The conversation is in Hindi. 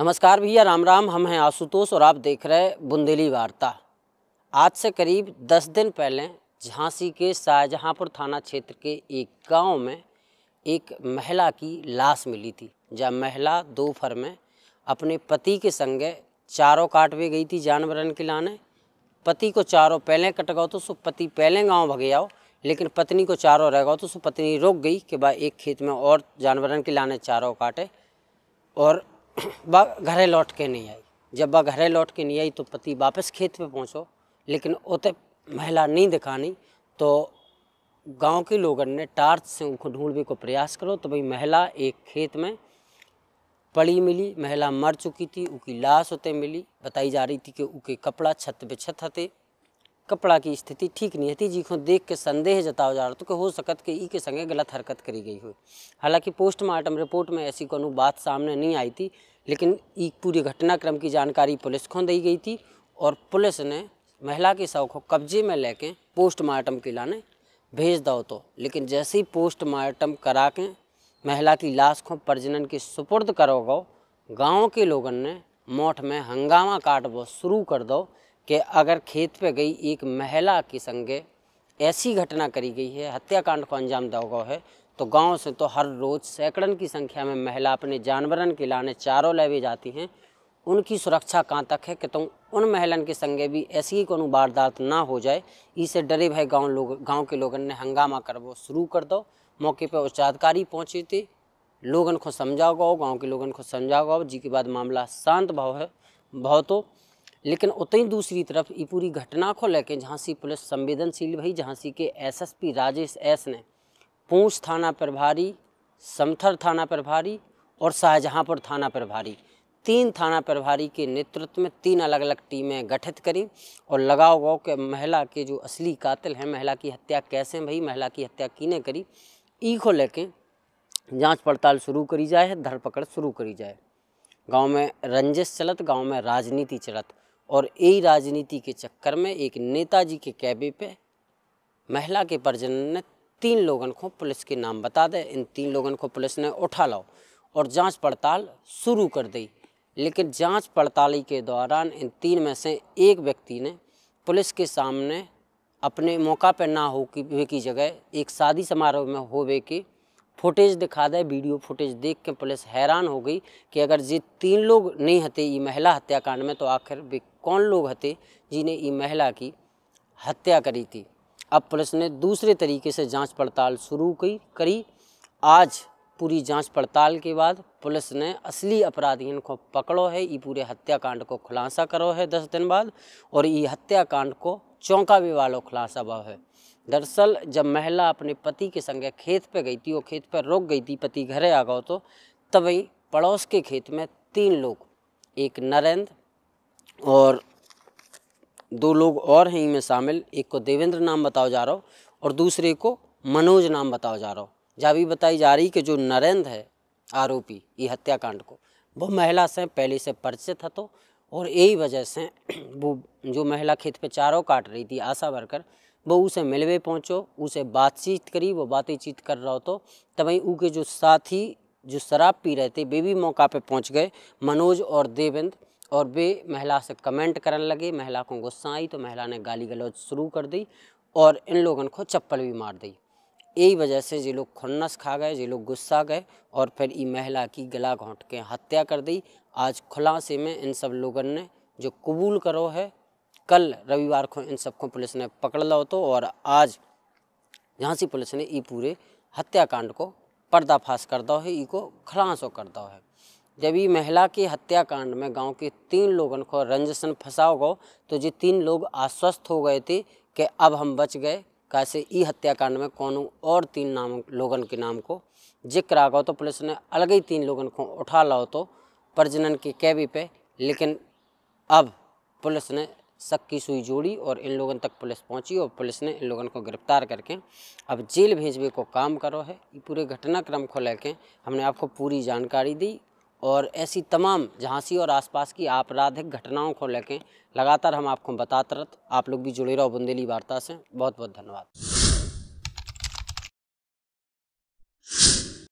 नमस्कार भैया राम राम हम हैं आशुतोष और आप देख रहे हैं बुंदेली वार्ता आज से करीब दस दिन पहले झांसी के शाहजहाँपुर थाना क्षेत्र के एक गांव में एक महिला की लाश मिली थी जब महिला दोपहर में अपने पति के संगे चारों काटवे गई थी जानवरन के लाने पति को चारों पहले कटगाओ तो सो पति पहले गाँव भगे आओ लेकिन पत्नी को चारों रह तो सो पत्नी रोक गई कि भाई एक खेत में और जानवरन के लाने चारों काटे और घरे लौट के नहीं आई जब वह घरे लौट के नहीं आई तो पति वापस खेत पे पहुँचो लेकिन उत महिला नहीं दिखानी तो गांव के लोगन ने टार्च से उनको ढूंढने को प्रयास करो तो भाई महिला एक खेत में पड़ी मिली महिला मर चुकी थी उनकी लाश होते मिली बताई जा रही थी कि उनके कपड़ा छत पे छत हते कपड़ा की स्थिति ठीक नहीं थी जी देख के संदेह जताओ जा रहा तो हो सकत के ई के संगे गलत हरकत करी गई हुई हालांकि पोस्टमार्टम रिपोर्ट में ऐसी कोई बात सामने नहीं आई थी लेकिन ई पूरी घटनाक्रम की जानकारी पुलिस को दी गई थी और पुलिस ने महिला के शव को कब्जे में लेके पोस्टमार्टम के लाने भेज दो तो लेकिन जैसे ही पोस्टमार्टम करा के महिला की लाश को प्रजनन के सुपुर्द करोगो गाँव के लोगन ने मौठ में हंगामा वो शुरू कर दो कि अगर खेत पे गई एक महिला के संगे ऐसी घटना करी गई है हत्याकांड को अंजाम दोगा है तो गांव से तो हर रोज़ सैकड़न की संख्या में महिला अपने जानवरन के लाने चारों लेवे जाती हैं उनकी सुरक्षा कहाँ तक है कि तुम उन महिलान के संगे भी ऐसी को वारदात ना हो जाए इसे डरे भय गाँव लोग गाँव के लोगों ने हंगामा करवो शुरू कर दो मौके पर उच्चाधिकारी पहुँचे थे लोगन को समझाओ गाओ गाँव के लोगन को समझाओ गाओ जी के बाद मामला शांत भाव है बहुत तो लेकिन ही दूसरी तरफ ये पूरी घटना को लेकर झांसी पुलिस संवेदनशील भई झांसी के एसएसपी राजेश एस ने पूंछ थाना प्रभारी समथर थाना प्रभारी और शाहजहाँपुर थाना प्रभारी तीन थाना प्रभारी के नेतृत्व में तीन अलग अलग टीमें गठित करी और लगाव गाँव के महिला के जो असली कातिल हैं महिला की हत्या कैसे भई महिला की हत्या किने करी ई को लेकर जाँच पड़ताल शुरू करी जाए धरपकड़ शुरू करी जाए गांव में रंजिश चलत गांव में राजनीति चलत और यही राजनीति के चक्कर में एक नेताजी के कैबे पे महिला के परिजन ने तीन लोगों को पुलिस के नाम बता दे इन तीन लोगों को पुलिस ने उठा लाओ और जांच पड़ताल शुरू कर दी लेकिन जांच पड़ताली के दौरान इन तीन में से एक व्यक्ति ने पुलिस के सामने अपने मौका पर ना हो की जगह एक शादी समारोह में होवे की फुटेज दिखा दे वीडियो फुटेज देख के पुलिस हैरान हो गई कि अगर ये तीन लोग नहीं हते ये महिला हत्याकांड में तो आखिर वे कौन लोग हते जिन्हें ये महिला की हत्या करी थी अब पुलिस ने दूसरे तरीके से जांच पड़ताल शुरू की करी आज पूरी जांच पड़ताल के बाद पुलिस ने असली अपराधियों को पकड़ो है ये पूरे हत्याकांड को खुलासा करो है दस दिन बाद और ये हत्याकांड को चौंका भी वालों खुलासा भाव है दरअसल जब महिला अपने पति के संगे खेत पे गई थी और खेत पर रोक गई थी पति घरे आ गए तो तभी पड़ोस के खेत में तीन लोग एक नरेंद्र और दो लोग और हैं इनमें शामिल एक को देवेंद्र नाम बताओ जा रहा हो और दूसरे को मनोज नाम बताओ जा रहा हो भी बताई जा रही कि जो नरेंद्र है आरोपी ये हत्याकांड को वो महिला से पहले से परिचित था तो और यही वजह से वो जो महिला खेत पे चारों काट रही थी आशा वर्कर वो उसे मिलवे पहुँचो उसे बातचीत करी वो बातें चीत कर रहा हो तो तभी उनके जो साथी जो शराब पी रहे थे वे भी मौका पे पहुँच गए मनोज और देवेंद्र और वे महिला से कमेंट करने लगे महिला को गुस्सा आई तो महिला ने गाली गलौज शुरू कर दी और इन लोगों को चप्पल भी मार दी यही वजह से जो लोग खुन्नस खा गए जो लोग गुस्सा गए और फिर ये महिला की गला घोंट के हत्या कर दी आज खुलासे में इन सब लोगों ने जो कबूल करो है कल रविवार को इन सबको पुलिस ने पकड़ लो तो और आज झांसी पुलिस ने ये पूरे हत्याकांड को पर्दाफाश कर दो है इको खलासो कर दो है जब ये महिला के हत्याकांड में गांव के तीन लोगों को रंजसन फंसाओ गो तो ये तीन लोग आश्वस्त हो गए थे कि अब हम बच गए कैसे ई हत्याकांड में कौन और तीन नाम लोगन के नाम को जिक्र आ गया तो पुलिस ने अलग ही तीन लोगों को उठा लाओ तो प्रजनन की कैबी पे लेकिन अब पुलिस ने शक की सुई जोड़ी और इन लोगों तक पुलिस पहुंची और पुलिस ने इन लोगों को गिरफ्तार करके अब जेल भेजने को काम करो है पूरे घटनाक्रम को लेकर हमने आपको पूरी जानकारी दी और ऐसी तमाम झांसी और आसपास की आपराधिक घटनाओं को लेकर लगातार हम आपको बताते रहते आप लोग भी जुड़े रहो बुंदेली वार्ता से बहुत बहुत धन्यवाद